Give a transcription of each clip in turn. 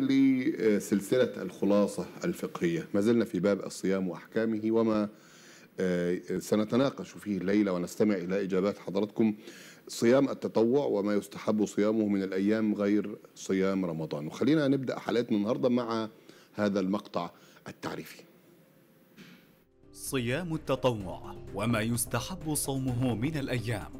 لسلسلة الخلاصة الفقهية ما زلنا في باب الصيام وأحكامه وما آه، سنتناقش فيه الليلة ونستمع إلى إجابات حضراتكم صيام التطوع وما يستحب صيامه من الأيام غير صيام رمضان وخلينا نبدأ حلقتنا النهاردة مع هذا المقطع التعريفي صيام التطوع وما يستحب صومه من الأيام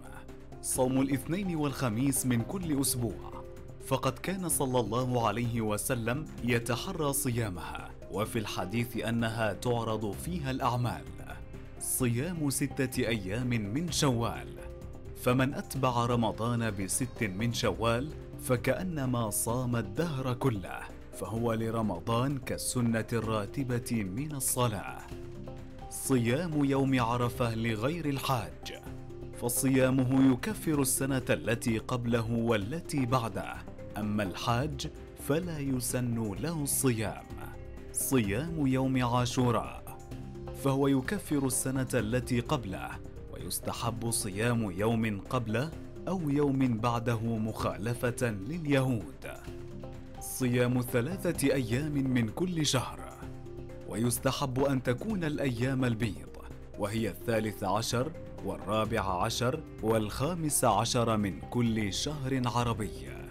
صوم الاثنين والخميس من كل أسبوع فقد كان صلى الله عليه وسلم يتحرى صيامها وفي الحديث أنها تعرض فيها الأعمال صيام ستة أيام من شوال فمن أتبع رمضان بست من شوال فكأنما صام الدهر كله فهو لرمضان كالسنة الراتبة من الصلاة صيام يوم عرفة لغير الحاج فصيامه يكفر السنة التي قبله والتي بعده أما الحاج فلا يسن له الصيام صيام يوم عاشوراء فهو يكفر السنة التي قبله ويستحب صيام يوم قبله أو يوم بعده مخالفة لليهود صيام ثلاثة أيام من كل شهر ويستحب أن تكون الأيام البيض وهي الثالث عشر والرابع عشر والخامس عشر من كل شهر عربي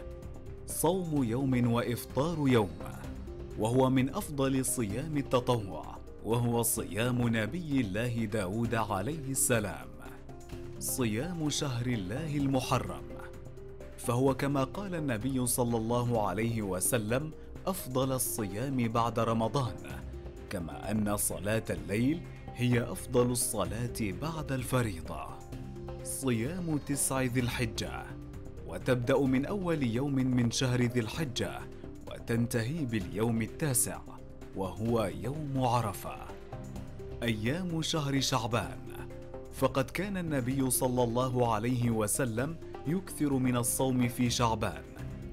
صوم يوم وافطار يوم وهو من افضل صيام التطوع وهو صيام نبي الله داود عليه السلام صيام شهر الله المحرم فهو كما قال النبي صلى الله عليه وسلم افضل الصيام بعد رمضان كما ان صلاه الليل هي افضل الصلاه بعد الفريضه صيام تسع ذي الحجه وتبدأ من أول يوم من شهر ذي الحجة وتنتهي باليوم التاسع وهو يوم عرفة أيام شهر شعبان فقد كان النبي صلى الله عليه وسلم يكثر من الصوم في شعبان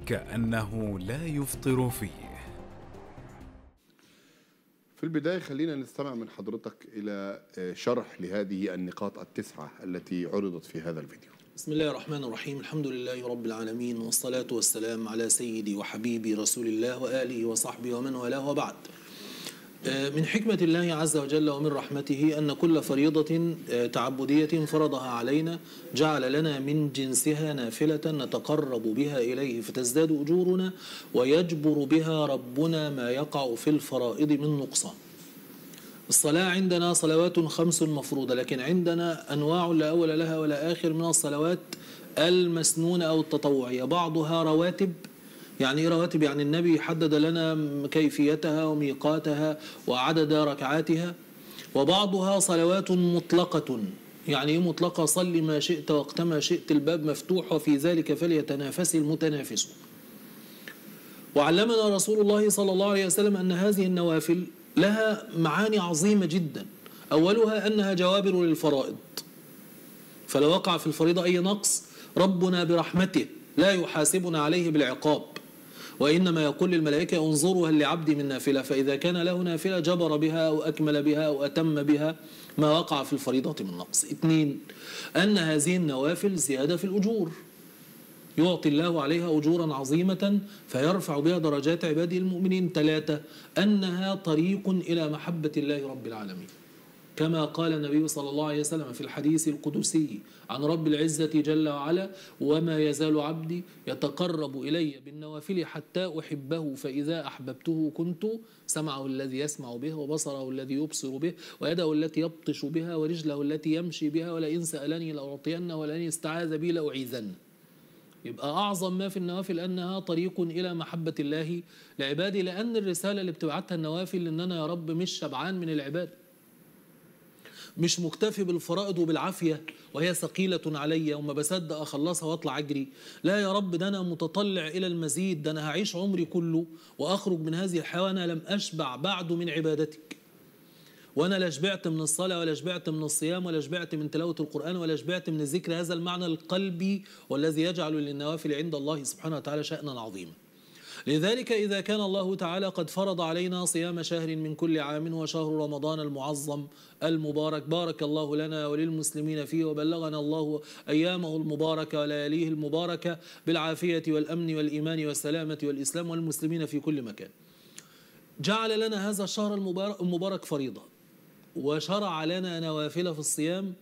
كأنه لا يفطر فيه في البداية خلينا نستمع من حضرتك إلى آه، شرح لهذه النقاط التسعة التي عرضت في هذا الفيديو بسم الله الرحمن الرحيم الحمد لله رب العالمين والصلاة والسلام على سيدي وحبيبي رسول الله وآله وصحبه ومن والاه وبعد آه، من حكمة الله عز وجل ومن رحمته أن كل فريضة آه، تعبدية فرضها علينا جعل لنا من جنسها نافلة نتقرب بها إليه فتزداد أجورنا ويجبر بها ربنا ما يقع في الفرائض من نقصان الصلاة عندنا صلوات خمس مفروضة لكن عندنا أنواع لا أول لها ولا آخر من الصلوات المسنونة أو التطوعية بعضها رواتب يعني ايه رواتب يعني النبي حدد لنا كيفيتها وميقاتها وعدد ركعاتها وبعضها صلوات مطلقة يعني ايه مطلقة صل ما شئت وقتما شئت الباب مفتوح وفي ذلك فليتنافس المتنافس وعلمنا رسول الله صلى الله عليه وسلم أن هذه النوافل لها معاني عظيمة جدا أولها أنها جوابر للفرائض فلو وقع في الفريضة أي نقص ربنا برحمته لا يحاسبنا عليه بالعقاب وإنما يقول للملائكة انظروا هل لعبدي من نافلة فإذا كان له نافلة جبر بها أو أكمل بها أو أتم بها ما وقع في الفريضة من نقص اثنين أن هذه النوافل زيادة في الأجور يعطي الله عليها أجورا عظيمة فيرفع بها درجات عباده المؤمنين ثلاثة أنها طريق إلى محبة الله رب العالمين كما قال النبي صلى الله عليه وسلم في الحديث القدسي عن رب العزة جل وعلا وما يزال عبدي يتقرب إلي بالنوافل حتى أحبه فإذا أحببته كنت سمعه الذي يسمع به وبصره الذي يبصر به ويده التي يبطش بها ورجله التي يمشي بها ولئن سألني لأعطينه ولئن استعاذ بي لأعيذنه يبقى أعظم ما في النوافل أنها طريق إلى محبة الله لعبادي لأن الرسالة اللي بتبعتها النوافل إن أنا يا رب مش شبعان من العبادة مش مكتفي بالفرائض وبالعافية وهي ثقيلة عليا وما بصدق أخلصها وأطلع أجري لا يا رب ده أنا متطلع إلى المزيد ده أنا هعيش عمري كله وأخرج من هذه الحياة وأنا لم أشبع بعد من عبادتك وانا لا شبعت من الصلاه ولا شبعت من الصيام ولا شبعت من تلاوه القران ولا شبعت من ذكر هذا المعنى القلبي والذي يجعل للنوافل عند الله سبحانه وتعالى شانا عظيما لذلك إذا كان الله تعالى قد فرض علينا صيام شهر من كل عام وشهر رمضان المعظم المبارك بارك الله لنا وللمسلمين فيه وبلغنا الله أيامه المباركة ولياليه المباركة بالعافية والأمن والإيمان والسلامة والإسلام والمسلمين في كل مكان جعل لنا هذا الشهر المبارك فريضة وشرع لنا نوافل في الصيام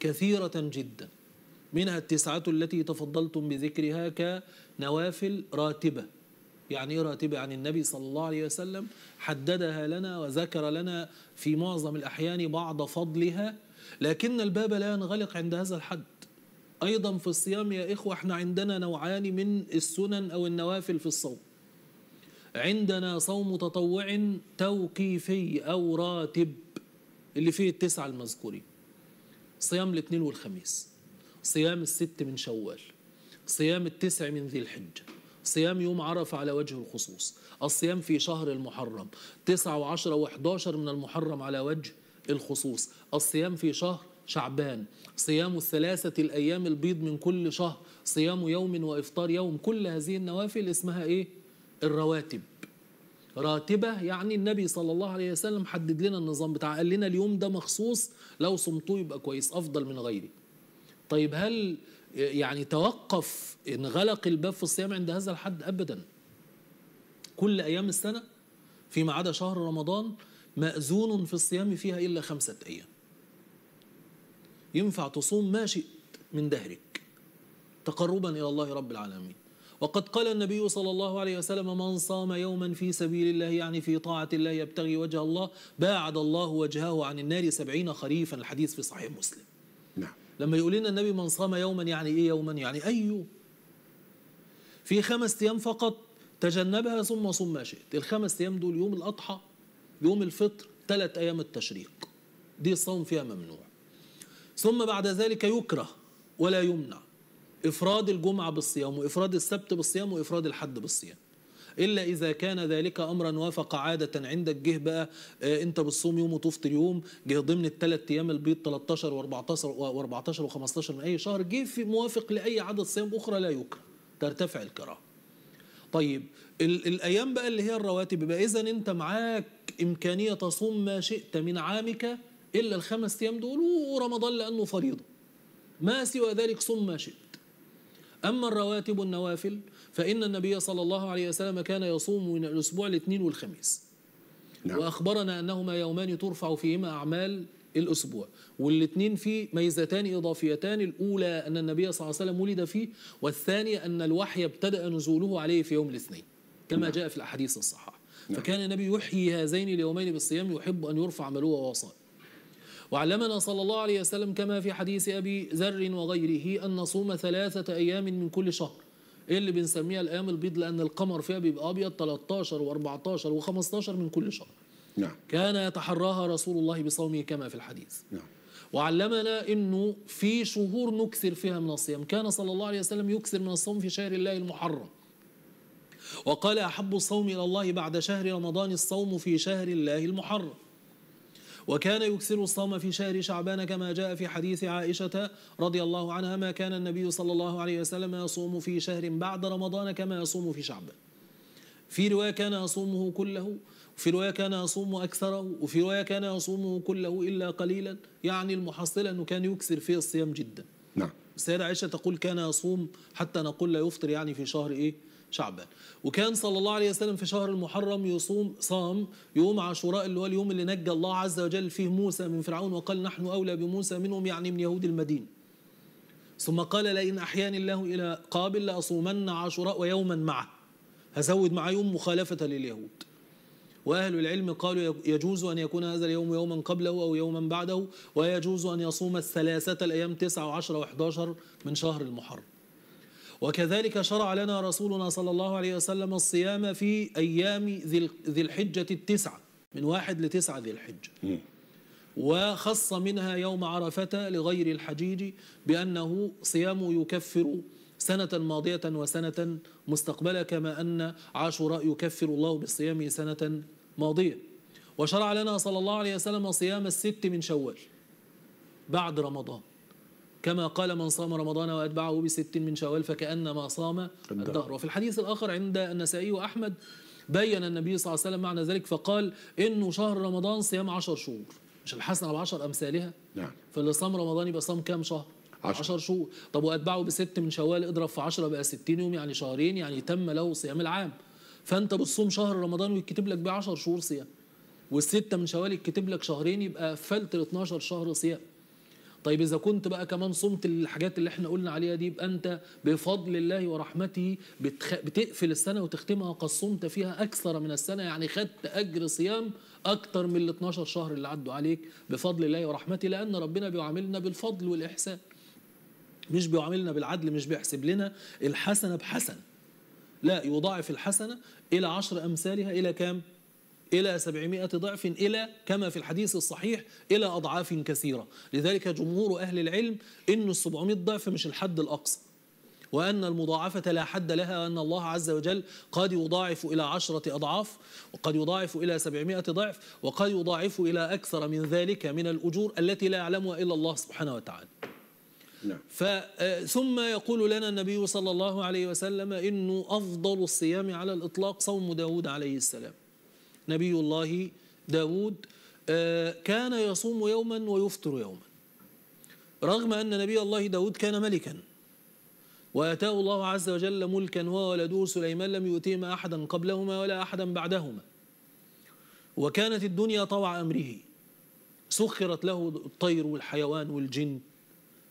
كثيرة جدا منها التسعة التي تفضلتم بذكرها كنوافل راتبة يعني ايه راتبة عن يعني النبي صلى الله عليه وسلم حددها لنا وذكر لنا في معظم الأحيان بعض فضلها لكن الباب لا ينغلق عند هذا الحد أيضا في الصيام يا إخوة احنا عندنا نوعان من السنن أو النوافل في الصوم عندنا صوم تطوع توقيفي أو راتب اللي فيه التسعة المذكورين صيام الاثنين والخميس صيام الست من شوال صيام التسع من ذي الحجة صيام يوم عرفة على وجه الخصوص الصيام في شهر المحرم تسعة وعشرة وحداشر من المحرم على وجه الخصوص الصيام في شهر شعبان صيام الثلاثة الأيام البيض من كل شهر صيام يوم وإفطار يوم كل هذه النوافل اسمها إيه؟ الرواتب راتبة يعني النبي صلى الله عليه وسلم حدد لنا النظام بتاعه قال لنا اليوم ده مخصوص لو صمتوا يبقى كويس أفضل من غيره طيب هل يعني توقف انغلق الباب في الصيام عند هذا الحد أبدا كل أيام السنة فيما عدا شهر رمضان مأذون في الصيام فيها إلا خمسة أيام ينفع تصوم ما شئت من دهرك تقربا إلى الله رب العالمين وقد قال النبي صلى الله عليه وسلم من صام يوما في سبيل الله يعني في طاعة الله يبتغي وجه الله باعد الله وجهه عن النار سبعين خريفا الحديث في صحيح مسلم نعم لما يقول لنا النبي من صام يوما يعني ايه يوما يعني اي يوم في خمس ايام فقط تجنبها ثم صم ما شئت الخمس ايام دول يوم الاضحى يوم الفطر ثلاث ايام التشريق دي الصوم فيها ممنوع ثم بعد ذلك يكره ولا يمنع إفراد الجمعة بالصيام وإفراد السبت بالصيام وإفراد الحد بالصيام إلا إذا كان ذلك أمرا وافق عادة عندك جه بقى آه، أنت بتصوم يوم وتفطر يوم جه ضمن الثلاث أيام البيض 13 و14 و14 و15 من أي شهر جه في موافق لأي عدد صيام أخرى لا يكره ترتفع الكراهة طيب الأيام بقى اللي هي الرواتب يبقى إذا أنت معاك إمكانية تصوم ما شئت من عامك إلا الخمس أيام دول ورمضان لأنه فريضة ما سوى ذلك صم ما شئت أما الرواتب والنوافل فإن النبي صلى الله عليه وسلم كان يصوم من الأسبوع الاثنين والخميس نعم. وأخبرنا أنهما يومان ترفع فيهما أعمال الأسبوع والاثنين فيه ميزتان إضافيتان الأولى أن النبي صلى الله عليه وسلم ولد فيه والثانية أن الوحي ابتدأ نزوله عليه في يوم الاثنين كما نعم. جاء في الأحاديث الصحيحة نعم. فكان النبي يحيي هذين اليومين بالصيام يحب أن يرفع عمله ووصائه وعلمنا صلى الله عليه وسلم كما في حديث أبي ذر وغيره أن نصوم ثلاثة أيام من كل شهر ايه اللي بنسميها الايام البيض لان القمر فيها بيبقى ابيض 13 و14 و15 من كل شهر نعم كان يتحراها رسول الله بصومه كما في الحديث نعم وعلمنا انه في شهور نكثر فيها من الصيام كان صلى الله عليه وسلم يكثر من الصوم في شهر الله المحرم وقال احب الصوم الى الله بعد شهر رمضان الصوم في شهر الله المحرم وكان يكثر الصوم في شهر شعبان كما جاء في حديث عائشة رضي الله عنها ما كان النبي صلى الله عليه وسلم يصوم في شهر بعد رمضان كما يصوم في شعبان في رواية كان يصومه كله وفي رواية كان يصوم أكثره وفي رواية كان يصومه كله إلا قليلا يعني المحصلة أنه كان يكثر فيه الصيام جدا نعم السيدة عائشة تقول كان يصوم حتى نقول لا يفطر يعني في شهر إيه شعبان وكان صلى الله عليه وسلم في شهر المحرم يصوم صام يوم عاشوراء اللي هو اليوم اللي نجى الله عز وجل فيه موسى من فرعون وقال نحن أولى بموسى منهم يعني من يهود المدينة ثم قال لئن أحياني الله إلى قابل لأصومن عاشوراء ويوما معه هزود معاه يوم مخالفة لليهود وأهل العلم قالوا يجوز أن يكون هذا اليوم يوما قبله أو يوما بعده ويجوز أن يصوم الثلاثة الأيام 9 و10 و11 من شهر المحرم وكذلك شرع لنا رسولنا صلى الله عليه وسلم الصيام في أيام ذي الحجة التسعة من واحد لتسعة ذي الحجة وخص منها يوم عرفة لغير الحجيج بأنه صيام يكفر سنة ماضية وسنة مستقبلة كما أن عاشوراء يكفر الله بالصيام سنة ماضية وشرع لنا صلى الله عليه وسلم صيام الست من شوال بعد رمضان كما قال من صام رمضان وأتبعه بست من شوال فكأنما صام الدهر وفي الحديث الآخر عند النسائي وأحمد بين النبي صلى الله عليه وسلم معنى ذلك فقال إنه شهر رمضان صيام عشر شهور مش الحسنة بعشر أمثالها نعم فاللي صام رمضان يبقى صام كام شهر 10 شهور طب وأتبعه بست من شوال اضرب في 10 بقى 60 يوم يعني شهرين يعني تم له صيام العام فأنت بتصوم شهر رمضان ويتكتب لك بيه 10 شهور صيام والستة من شوال يتكتب لك شهرين يبقى قفلت ال 12 شهر صيام طيب إذا كنت بقى كمان صمت الحاجات اللي احنا قلنا عليها دي يبقى أنت بفضل الله ورحمته بتخ... بتقفل السنة وتختمها قد صمت فيها أكثر من السنة يعني خدت أجر صيام أكثر من ال 12 شهر اللي عدوا عليك بفضل الله ورحمته لأن ربنا بيعاملنا بالفضل والإحسان مش بيعاملنا بالعدل مش بيحسب لنا الحسنة بحسنة لا يضاعف الحسنة إلى عشر أمثالها إلى كام؟ إلى 700 ضعف إلى كما في الحديث الصحيح إلى أضعاف كثيرة لذلك جمهور أهل العلم إن ال 700 ضعف مش الحد الأقصى وأن المضاعفة لا حد لها وأن الله عز وجل قد يضاعف إلى عشرة أضعاف وقد يضاعف إلى سبعمائة ضعف وقد يضاعف إلى أكثر من ذلك من الأجور التي لا يعلمها إلا الله سبحانه وتعالى نعم. آه، ثم يقول لنا النبي صلى الله عليه وسلم إنه أفضل الصيام على الإطلاق صوم داود عليه السلام نبي الله داود آه، كان يصوم يوما ويفطر يوما رغم أن نبي الله داود كان ملكا وآتاه الله عز وجل ملكا هو سليمان لم يؤتيهما أحدا قبلهما ولا أحدا بعدهما وكانت الدنيا طوع أمره سخرت له الطير والحيوان والجن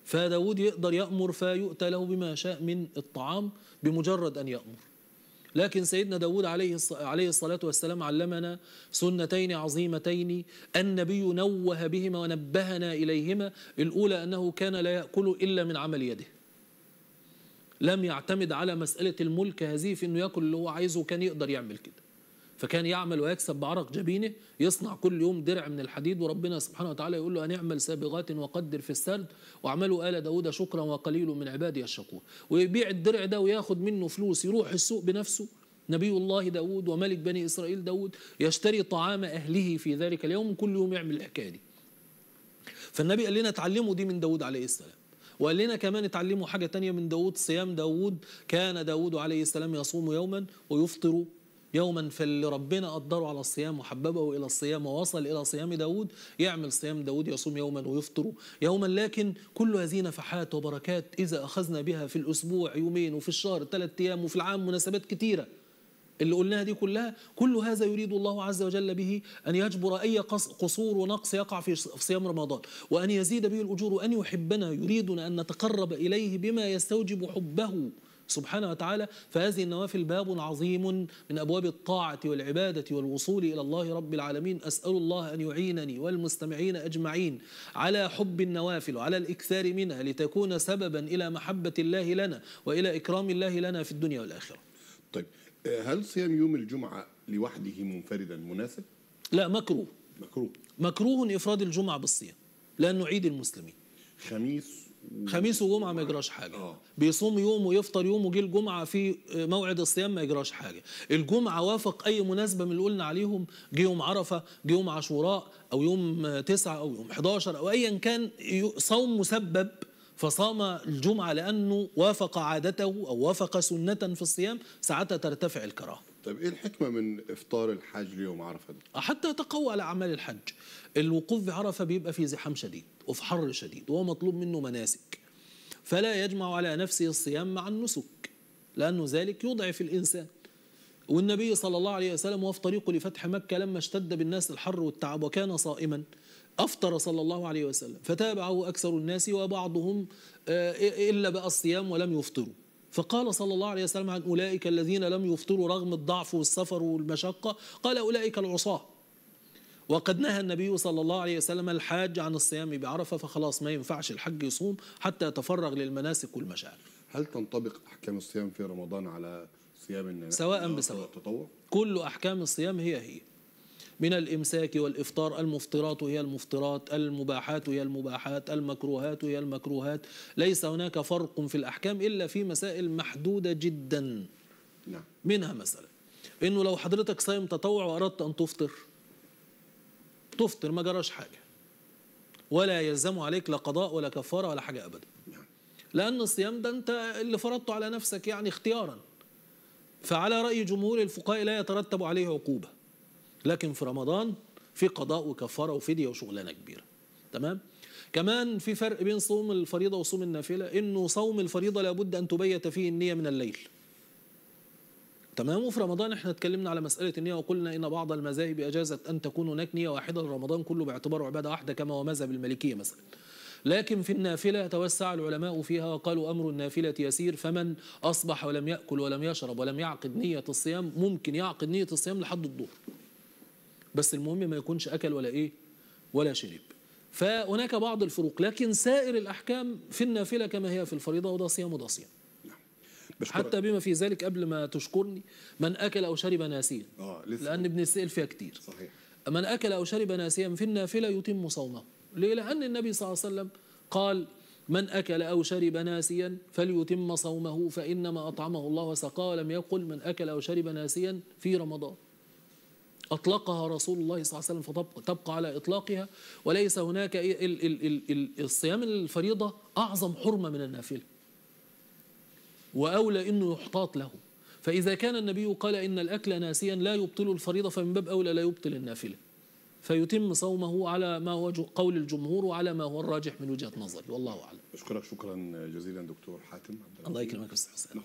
فداود يقدر يأمر فيؤتى له بما شاء من الطعام بمجرد أن يأمر لكن سيدنا داود عليه عليه الصلاة والسلام علمنا سنتين عظيمتين النبي نوه بهما ونبهنا إليهما الأولى أنه كان لا يأكل إلا من عمل يده لم يعتمد على مسألة الملك هذه في أنه يأكل اللي هو عايزه كان يقدر يعمل كده فكان يعمل ويكسب بعرق جبينه يصنع كل يوم درع من الحديد وربنا سبحانه وتعالى يقول له أنعمل سابغات وقدر في السرد واعملوا آل داود شكرا وقليل من عبادي الشكور ويبيع الدرع ده وياخد منه فلوس يروح السوق بنفسه نبي الله داود وملك بني إسرائيل داود يشتري طعام أهله في ذلك اليوم كل يوم يعمل الحكاية دي فالنبي قال لنا اتعلموا دي من داود عليه السلام وقال لنا كمان اتعلموا حاجة تانية من داود صيام داود كان داود عليه السلام يصوم يوما ويفطر يوما فاللي ربنا قدره على الصيام وحببه إلى الصيام ووصل إلى صيام داود يعمل صيام داود يصوم يوما ويفطر يوما لكن كل هذه نفحات وبركات إذا أخذنا بها في الأسبوع يومين وفي الشهر ثلاث أيام وفي العام مناسبات كثيرة اللي قلناها دي كلها كل هذا يريد الله عز وجل به أن يجبر أي قصور ونقص يقع في صيام رمضان وأن يزيد به الأجور وأن يحبنا يريدنا أن نتقرب إليه بما يستوجب حبه سبحانه وتعالى فهذه النوافل باب عظيم من أبواب الطاعة والعبادة والوصول إلى الله رب العالمين أسأل الله أن يعينني والمستمعين أجمعين على حب النوافل وعلى الإكثار منها لتكون سببا إلى محبة الله لنا وإلى إكرام الله لنا في الدنيا والآخرة طيب آه، هل صيام يوم الجمعة لوحده منفردا مناسب؟ لا مكروه مكروه مكروه إفراد الجمعة بالصيام لأنه عيد المسلمين خميس خميس وجمعه ما يجراش حاجه أوه. بيصوم يوم ويفطر يوم وجي الجمعه في آه، موعد الصيام ما يجراش حاجه الجمعه وافق اي مناسبه من اللي قلنا عليهم جه يوم عرفه جه يوم عاشوراء او يوم تسعة او يوم 11 او ايا كان صوم مسبب فصام الجمعه لانه وافق عادته او وافق سنه في الصيام ساعتها ترتفع الكراهه طيب ايه الحكمه من افطار الحاج ليوم عرفه ده؟ حتى تقوى على اعمال الحج الوقوف بعرفه بيبقى في زحام شديد وفي حر شديد وهو مطلوب منه مناسك فلا يجمع على نفسه الصيام مع النسك لانه ذلك يضعف الانسان والنبي صلى الله عليه وسلم وهو في طريقه لفتح مكه لما اشتد بالناس الحر والتعب وكان صائما أفطر صلى الله عليه وسلم فتابعه أكثر الناس وبعضهم آه، إلا بقى الصيام ولم يفطروا فقال صلى الله عليه وسلم عن أولئك الذين لم يفطروا رغم الضعف والسفر والمشقة قال أولئك العصاة وقد نهى النبي صلى الله عليه وسلم الحاج عن الصيام بعرفة فخلاص ما ينفعش الحج يصوم حتى يتفرغ للمناسك والمشاعر هل تنطبق أحكام الصيام في رمضان على صيام سواء بسواء كل أحكام الصيام هي هي من الإمساك والإفطار المفطرات هي المفطرات المباحات هي المباحات المكروهات هي المكروهات ليس هناك فرق في الأحكام إلا في مسائل محدودة جدا نعم. منها مثلا إنه لو حضرتك صايم تطوع وأردت أن تفطر تفطر ما جراش حاجة ولا يلزم عليك لا قضاء ولا كفارة ولا حاجة أبدا نعم. لأن الصيام ده أنت اللي فرضته على نفسك يعني اختيارا فعلى رأي جمهور الفقهاء لا يترتب عليه عقوبة لكن في رمضان في قضاء وكفاره وفديه وشغلانه كبيره تمام كمان في فرق بين صوم الفريضه وصوم النافله انه صوم الفريضه لابد ان تبيت فيه النيه من الليل تمام وفي رمضان احنا اتكلمنا على مساله النيه وقلنا ان بعض المذاهب اجازت ان تكون هناك نيه واحده لرمضان كله باعتباره عباده واحده كما هو مذهب المالكيه مثلا لكن في النافلة توسع العلماء فيها وقالوا أمر النافلة يسير فمن أصبح ولم يأكل ولم يشرب ولم يعقد نية الصيام ممكن يعقد نية الصيام لحد الظهر بس المهم ما يكونش أكل ولا إيه ولا شرب فهناك بعض الفروق لكن سائر الأحكام في النافلة كما هي في الفريضة وده صيام وده صيام نعم. بشكرك. حتى بما في ذلك قبل ما تشكرني من أكل أو شرب ناسيا آه، لأن السئل فيها كتير صحيح. من أكل أو شرب ناسيا في النافلة يتم صومه ليه؟ لأن النبي صلى الله عليه وسلم قال من أكل أو شرب ناسيا فليتم صومه فإنما أطعمه الله وسقاه لم يقل من أكل أو شرب ناسيا في رمضان أطلقها رسول الله صلى الله عليه وسلم فتبقى على إطلاقها وليس هناك الصيام الفريضة أعظم حرمة من النافلة وأولى أنه يحتاط له فإذا كان النبي قال إن الأكل ناسيا لا يبطل الفريضة فمن باب أولى لا يبطل النافلة فيتم صومه على ما هو قول الجمهور وعلى ما هو الراجح من وجهة نظري والله أعلم أشكرك شكرا جزيلا دكتور حاتم الله يكرمك أستاذ